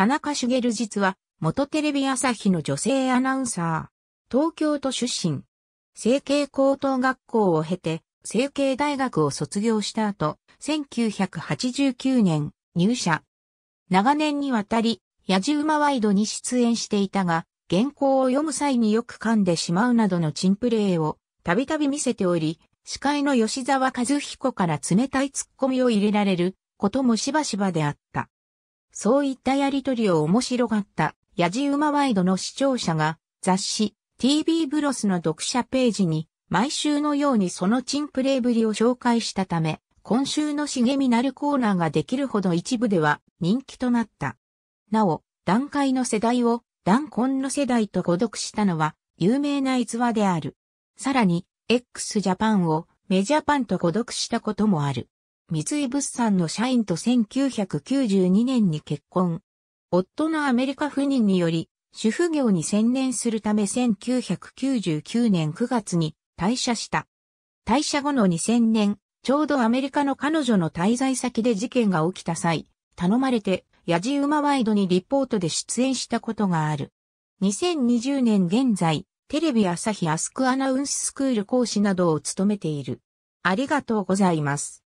田中茂実は、元テレビ朝日の女性アナウンサー。東京都出身。成形高等学校を経て、成形大学を卒業した後、1989年、入社。長年にわたり、野ウ馬ワイドに出演していたが、原稿を読む際によく噛んでしまうなどの珍プレーを、たびたび見せており、司会の吉沢和彦から冷たいツッコミを入れられることもしばしばであった。そういったやりとりを面白がった、ヤジウマワイドの視聴者が、雑誌、TV ブロスの読者ページに、毎週のようにその珍プレイぶりを紹介したため、今週の茂みなるコーナーができるほど一部では人気となった。なお、段階の世代を、段婚の世代と誤読したのは、有名な逸話である。さらに、X ジャパンをメジャパンと誤読したこともある。三井物産の社員と1992年に結婚。夫のアメリカ赴任により、主婦業に専念するため1999年9月に退社した。退社後の2000年、ちょうどアメリカの彼女の滞在先で事件が起きた際、頼まれて、ヤジウマワイドにリポートで出演したことがある。2020年現在、テレビ朝日アスクアナウンススクール講師などを務めている。ありがとうございます。